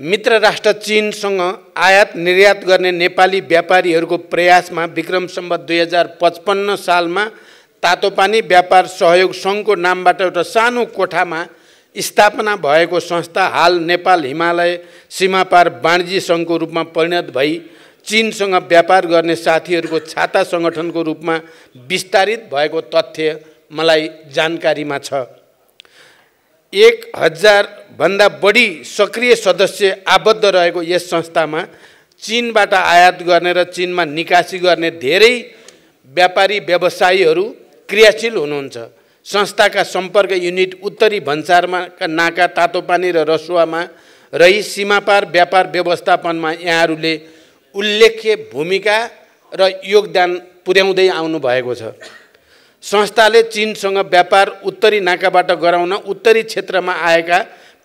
मित्र राष्ट्र चिनसँग आयात निर्यात गर्ने नेपाली व्यापारीहरूको प्रयासमा विक्रम सम्बत दुई हजार पचपन्न सालमा तातोपानी व्यापार सहयोग सङ्घको नामबाट एउटा सानो कोठामा स्थापना भएको संस्था हाल नेपाल हिमालय सीमापार वाणिज्य सङ्घको रूपमा परिणत भई चिनसँग व्यापार गर्ने साथीहरूको छाता सङ्गठनको रूपमा विस्तारित भएको तथ्य मलाई जानकारीमा छ एक हजारभन्दा बढी सक्रिय सदस्य आबद्ध रहेको यस संस्थामा चिनबाट आयात गर्ने र चिनमा निकासी गर्ने धेरै व्यापारी व्यवसायीहरू क्रियाशील हुनुहुन्छ संस्थाका सम्पर्क युनिट उत्तरी भन्सारमा नाका तातोपानी र रसुवामा रही सीमापार व्यापार व्यवस्थापनमा यहाँहरूले उल्लेख्य भूमिका र योगदान पुर्याउँदै आउनुभएको छ संस्थाले चिनसँग व्यापार उत्तरी नाकाबाट गराउन उत्तरी क्षेत्रमा आएका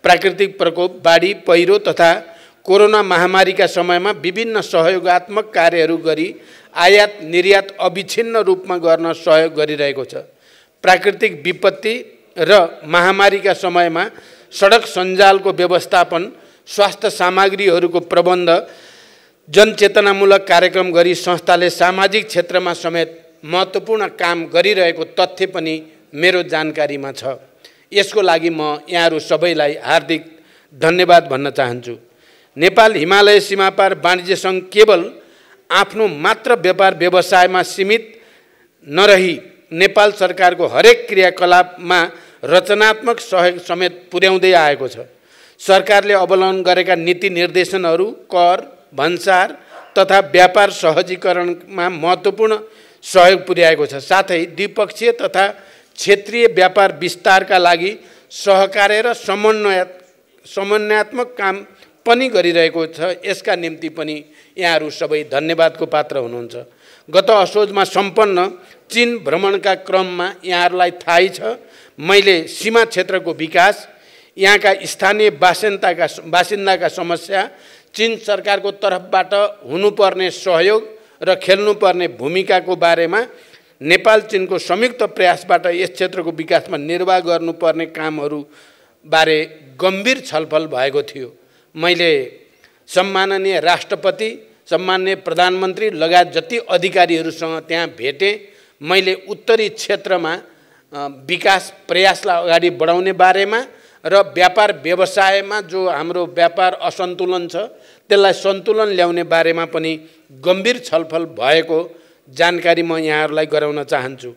प्राकृतिक प्रकोप बाढी पहिरो तथा कोरोना महामारीका समयमा विभिन्न सहयोगात्मक कार्यहरू गरी आयात निर्यात अविच्छिन्न रूपमा गर्न सहयोग गरिरहेको छ प्राकृतिक विपत्ति र महामारीका समयमा सडक सञ्जालको व्यवस्थापन स्वास्थ्य सामग्रीहरूको प्रबन्ध जनचेतनामूलक कार्यक्रम गरी संस्थाले सामाजिक क्षेत्रमा समेत महत्त्वपूर्ण काम गरिरहेको तथ्य पनि मेरो जानकारीमा छ यसको लागि म यहाँहरू सबैलाई हार्दिक धन्यवाद भन्न चाहन्छु नेपाल हिमालय सीमापार वाणिज्य सङ्घ केवल आफ्नो मात्र व्यापार व्यवसायमा सीमित नरही नेपाल सरकारको हरेक क्रियाकलापमा रचनात्मक सहयोग समेत पुर्याउँदै आएको छ सरकारले अवलम्बन गरेका नीति निर्देशनहरू कर भन्सार तथा व्यापार सहजीकरणमा महत्त्वपूर्ण सहयोग पुर्याएको छ साथै द्विपक्षीय तथा क्षेत्रीय व्यापार विस्तारका लागि सहकार्य र समन्वय समन्वयात्मक काम पनि गरिरहेको छ यसका निम्ति पनि यहाँहरू सबै धन्यवादको पात्र हुनुहुन्छ गत असोजमा सम्पन्न चिन भ्रमणका क्रममा यहाँहरूलाई थाहै छ मैले सीमा क्षेत्रको विकास यहाँका स्थानीय बासिन्दाका बासिन्दाका समस्या चिन सरकारको तर्फबाट हुनुपर्ने सहयोग र खेल्नुपर्ने भूमिकाको बारेमा नेपाल चिनको संयुक्त प्रयासबाट यस क्षेत्रको विकासमा निर्वाह गर्नुपर्ने कामहरू बारे गम्भीर छलफल भएको थियो मैले सम्माननीय राष्ट्रपति सम्माननीय प्रधानमन्त्री लगायत जति अधिकारीहरूसँग त्यहाँ भेटेँ मैले उत्तरी क्षेत्रमा विकास प्रयासलाई अगाडि बढाउने बारेमा र व्यापार व्यवसायमा जो हाम्रो व्यापार असन्तुलन छ त्यसलाई सन्तुलन ल्याउने बारेमा पनि गम्भीर छलफल भएको जानकारी म यहाँहरूलाई गराउन चाहन्छु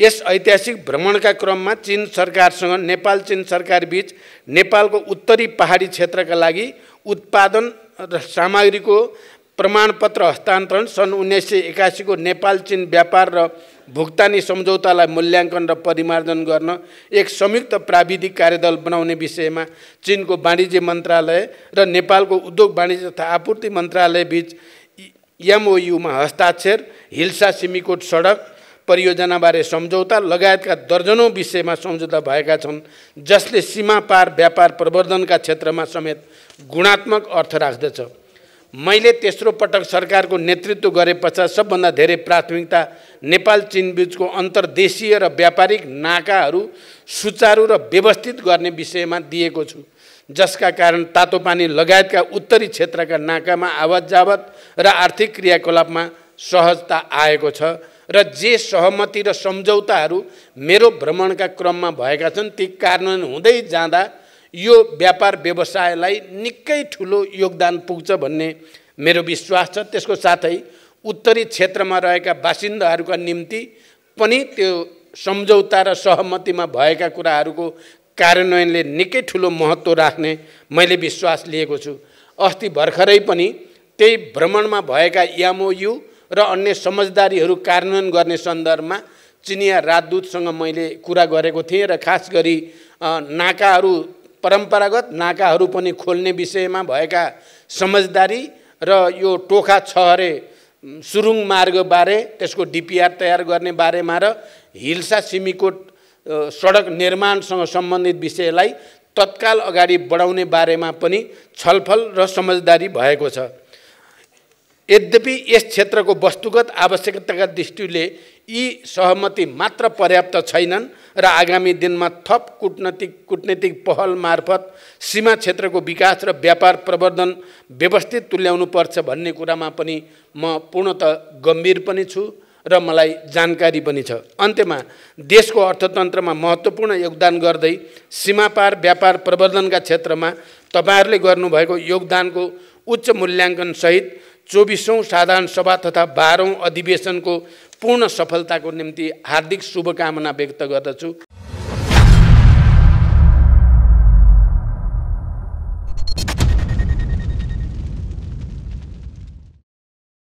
यस ऐतिहासिक भ्रमणका क्रममा चिन सरकारसँग नेपाल चिन सरकारबीच नेपालको उत्तरी पहाडी क्षेत्रका लागि उत्पादन र सामग्रीको प्रमाणपत्र हस्तान्तरण सन् उन्नाइस सय एकासीको नेपाल चिन व्यापार र भुक्तानी सम्झौतालाई मूल्याङ्कन र परिमार्जन गर्न एक संयुक्त प्राविधिक कार्यदल बनाउने विषयमा चिनको वाणिज्य मन्त्रालय र नेपालको उद्योग वाणिज्य तथा आपूर्ति मन्त्रालय बिच एमओयुमा हस्ताक्षर हिल्सा सिमीकोट सडक परियोजनाबारे सम्झौता लगायतका दर्जनौँ विषयमा सम्झौता भएका छन् जसले सीमा पार व्यापार प्रवर्धनका क्षेत्रमा समेत गुणात्मक अर्थ राख्दछ मैले तेस्रो पटक सरकारको नेतृत्व गरे पश्चात सबभन्दा धेरै प्राथमिकता नेपाल चिनबिचको अन्तर्देशीय र व्यापारिक नाकाहरू सुचारु र व्यवस्थित गर्ने विषयमा दिएको छु जसका कारण तातो पानी लगायतका उत्तरी क्षेत्रका नाकामा आवत जावत र आर्थिक क्रियाकलापमा सहजता आएको छ र जे सहमति र सम्झौताहरू मेरो भ्रमणका क्रममा भएका छन् ती कार्यान्वयन हुँदै जाँदा यो व्यापार व्यवसायलाई निकै ठुलो योगदान पुग्छ भन्ने मेरो विश्वास छ त्यसको साथै उत्तरी क्षेत्रमा रहेका बासिन्दाहरूका निम्ति पनि त्यो सम्झौता र सहमतिमा भएका कुराहरूको कार्यान्वयनले निकै ठुलो महत्त्व राख्ने मैले विश्वास लिएको छु अस्ति भर्खरै पनि त्यही भ्रमणमा भएका यामोयु र अन्य समझदारीहरू कार्यान्वयन गर्ने सन्दर्भमा चिनिया राजदूतसँग मैले कुरा गरेको थिएँ र खास गरी नाकाहरू परम्परागत नाकाहरू पनि खोल्ने विषयमा भएका समझदारी र यो टोखा छ अरे सुरुङ मार्गबारे त्यसको डिपिआर तयार गर्ने बारेमा र हिल्सा सिमीकोट सडक निर्माणसँग सम्बन्धित विषयलाई तत्काल अगाडि बढाउने बारेमा पनि छलफल र समझदारी भएको छ यद्यपि यस क्षेत्रको वस्तुगत आवश्यकताका दृष्टिले यी सहमति मात्र पर्याप्त छैनन् र आगामी दिनमा थप कुटनैतिक कुटनीतिक पहल मार्फत सीमा क्षेत्रको विकास र व्यापार प्रवर्धन व्यवस्थित तुल्याउनु पर्छ भन्ने कुरामा पनि म पूर्णत गम्भीर पनि छु र मलाई जानकारी पनि छ अन्त्यमा देशको अर्थतन्त्रमा महत्त्वपूर्ण योगदान गर्दै सीमापार व्यापार प्रवर्धनका क्षेत्रमा तपाईँहरूले गर्नुभएको योगदानको उच्च मूल्याङ्कनसहित चौबिसौँ साधारण सभा तथा बाह्रौँ अधिवेशनको पूर्ण सफलताको निम्ति हार्दिक शुभकामना व्यक्त गर्दछु